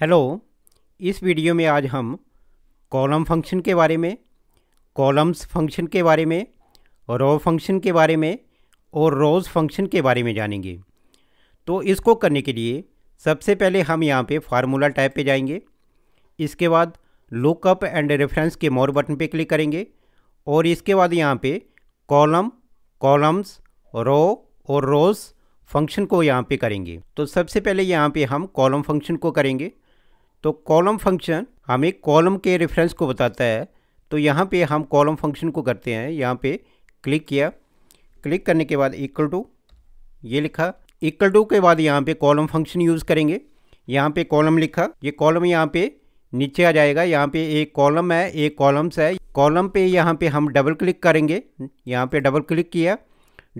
hello इस video में आज हम कॉलम फंक्शन के बारे में कॉलम्स फंक्शन के बारे में रो फंक्शन के बारे में और रोज़ फंक्शन के बारे में जानेंगे तो इसको करने के लिए सबसे पहले हम यहाँ पे फार्मूला टाइप पे जाएंगे इसके बाद लुकअप एंड रेफरेंस के मोर बटन पे क्लिक करेंगे और इसके बाद यहाँ पे कॉलम कॉलम्स रो और रोज़ फंक्शन को यहाँ पे करेंगे तो सबसे पहले यहाँ पे हम कॉलम फंक्शन को करेंगे तो कॉलम फंक्शन हमें कॉलम के रेफरेंस को बताता है तो यहाँ पे हम कॉलम फंक्शन को करते हैं यहाँ पे क्लिक किया क्लिक करने के बाद इक्वल टू ये लिखा इक्वल टू के बाद यहाँ पे कॉलम फंक्शन यूज़ करेंगे यहाँ पे कॉलम लिखा ये कॉलम यहाँ पे नीचे आ जाएगा यहाँ पे एक कॉलम है एक कॉलम्स है कॉलम पे यहाँ पे हम डबल क्लिक करेंगे यहाँ पे डबल क्लिक किया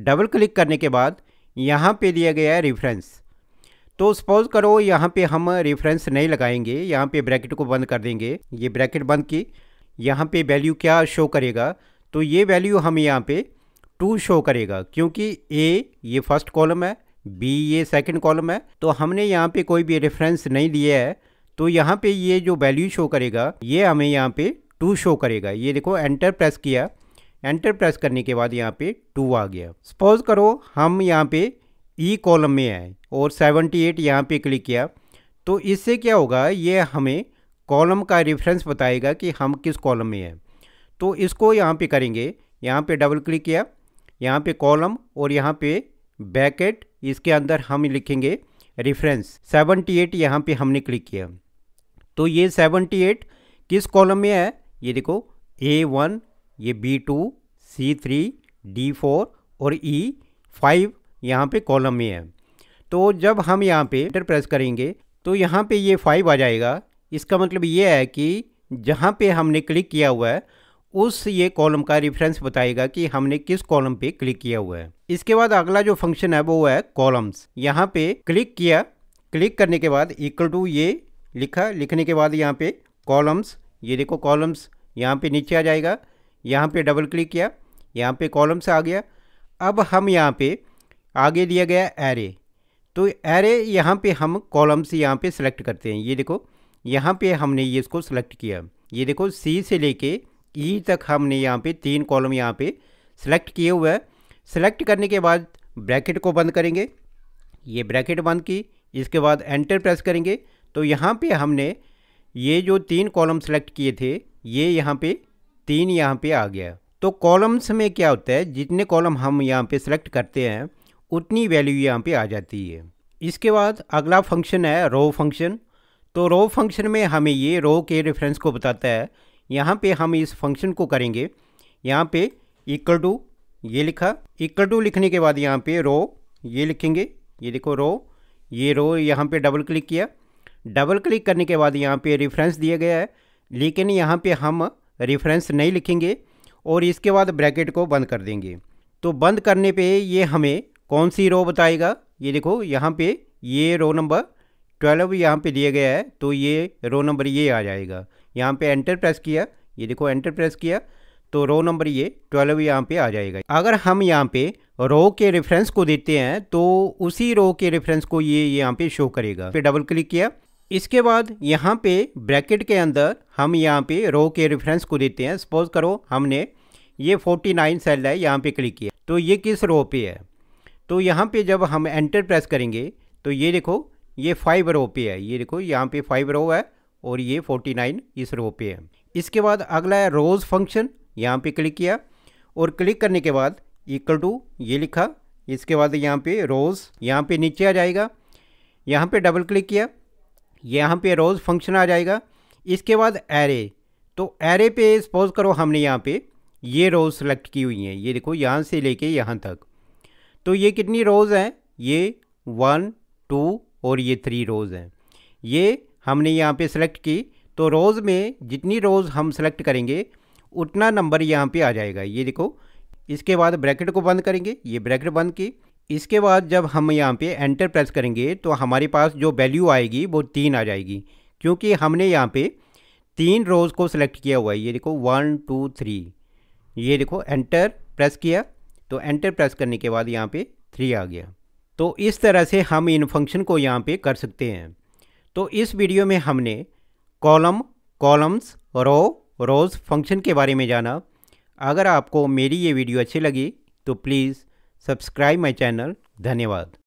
डबल क्लिक करने के बाद यहाँ पे दिया गया है रेफरेंस तो सपोज़ करो यहाँ पे हम रेफरेंस नहीं लगाएंगे यहाँ पे ब्रैकेट को बंद कर देंगे ये ब्रैकेट बंद की यहाँ पे वैल्यू क्या शो करेगा तो ये वैल्यू हम यहाँ पे टू शो करेगा क्योंकि ए ये फर्स्ट कॉलम है बी ये सेकंड कॉलम है तो हमने यहाँ पे कोई भी रेफरेंस नहीं लिया है तो यहाँ पे ये जो वैल्यू शो करेगा ये हमें यहाँ पे टू शो करेगा ये देखो एंटर प्रेस किया एंटर प्रेस करने के बाद यहाँ पे टू आ गया सपोज करो हम यहाँ पे ई e कॉलम में आए और 78 एट यहाँ पर क्लिक किया तो इससे क्या होगा ये हमें कॉलम का रेफरेंस बताएगा कि हम किस कॉलम में हैं तो इसको यहाँ पे करेंगे यहाँ पे डबल क्लिक किया यहाँ पे कॉलम और यहाँ पे बैकेट इसके अंदर हम लिखेंगे रेफरेंस 78 एट यहाँ पर हमने क्लिक किया तो ये 78 किस कॉलम में है ये देखो ए वन ये B two C three D four और ई e फाइव यहाँ पे कॉलम में है तो जब हम यहाँ पे इंटर प्रेस करेंगे तो यहाँ पे ये फाइव आ जाएगा इसका मतलब ये है कि जहाँ पे हमने क्लिक किया हुआ है उस ये कॉलम का रेफरेंस बताएगा कि हमने किस कॉलम पे क्लिक किया हुआ है इसके बाद अगला जो फंक्शन है वो है कॉलम्स यहाँ पे क्लिक किया क्लिक करने के बाद इक्वल टू ये लिखा लिखने के बाद यहाँ पे कॉलम्स ये देखो कॉलम्स यहाँ पे नीचे आ जाएगा यहाँ पे डबल क्लिक किया यहाँ पे कॉलम्स आ गया अब हम यहाँ पे आगे दिया गया एरे तो एरे यहाँ पे हम कॉलम्स यहाँ पे सेलेक्ट करते हैं ये देखो यहाँ पे हमने ये इसको सेलेक्ट किया ये देखो सी से लेके ई e तक हमने यहाँ पे तीन कॉलम यहाँ पे सेलेक्ट किए हुए हैं सेलेक्ट करने के बाद ब्रैकेट को बंद करेंगे ये ब्रैकेट बंद की इसके बाद एंटर प्रेस करेंगे तो यहाँ पे हमने ये जो तीन कॉलम सेलेक्ट किए थे ये यहाँ पे तीन यहाँ पे आ गया तो कॉलम्स में क्या होता है जितने कॉलम हम यहाँ पे सेलेक्ट करते हैं उतनी वैल्यू यहाँ पे आ जाती है इसके बाद अगला फंक्शन है रो फंक्शन तो रो फंक्शन में हमें ये रो के रेफरेंस को बताता है यहाँ पे हम इस फंक्शन को करेंगे यहाँ पे इक्वल टू ये लिखा इक्वल टू लिखने के बाद यहाँ पे रो ये लिखेंगे ये देखो रो ये रो यहाँ पे डबल क्लिक किया डबल क्लिक करने के बाद यहाँ पे रेफरेंस दिया गया है लेकिन यहाँ पे हम रेफरेंस नहीं लिखेंगे और इसके बाद ब्रैकेट को बंद कर देंगे तो बंद करने पे ये हमें कौन सी रो बताएगा ये देखो यहाँ पे ये रो नंबर ट्वेल्व यहाँ पे दिया गया है तो ये रो नंबर ये आ जाएगा यहाँ पे एंटर प्रेस किया ये देखो एंटर प्रेस किया तो रो नंबर ये ट्वेल्व यहाँ पे आ जाएगा अगर हम यहाँ पे रो के रेफरेंस को देते हैं तो उसी रो के रेफरेंस को ये यहाँ पे शो करेगा फिर डबल क्लिक किया इसके बाद यहाँ पे ब्रैकेट के अंदर हम यहाँ पे रो के रेफरेंस को देते हैं सपोज करो हमने ये 49 सेल है यहाँ पे क्लिक किया तो ये किस रो पे है तो यहाँ पे जब हम एंटर प्रेस करेंगे तो ये देखो ये फाइव रो पे है ये देखो यहाँ पे फाइव रो है और ये फोर्टी नाइन इस रो पे है इसके बाद अगला है रोज़ फंक्शन यहाँ पे क्लिक किया और क्लिक करने के बाद इक्वल टू ये लिखा इसके बाद यहाँ पे रोज़ यहाँ पे नीचे आ जाएगा यहाँ पे डबल क्लिक किया यहाँ पे रोज़ फंक्शन आ जाएगा इसके बाद एरे तो एरे पे सपोज करो हमने यहाँ पे ये रोज़ सेलेक्ट की हुई हैं ये देखो यहाँ से लेके यहाँ तक तो ये कितनी रोज़ हैं ये वन टू और ये थ्री रोज़ हैं ये हमने यहाँ पे सेलेक्ट की तो रोज़ में जितनी रोज़ हम सेलेक्ट करेंगे उतना नंबर यहाँ पे आ जाएगा ये देखो इसके बाद ब्रैकेट को बंद करेंगे ये ब्रैकेट बंद की इसके बाद जब हम यहाँ पे एंटर प्रेस करेंगे तो हमारे पास जो वैल्यू आएगी वो तीन आ जाएगी क्योंकि हमने यहाँ पे तीन रोज़ को सेलेक्ट किया हुआ है ये देखो वन टू थ्री ये देखो एंटर प्रेस किया तो एंटर प्रेस करने के बाद यहाँ पे थ्री आ गया तो इस तरह से हम इन फंक्शन को यहाँ पे कर सकते हैं तो इस वीडियो में हमने column columns row rows function के बारे में जाना अगर आपको मेरी ये वीडियो अच्छी लगी तो प्लीज़ सब्सक्राइब माई चैनल धन्यवाद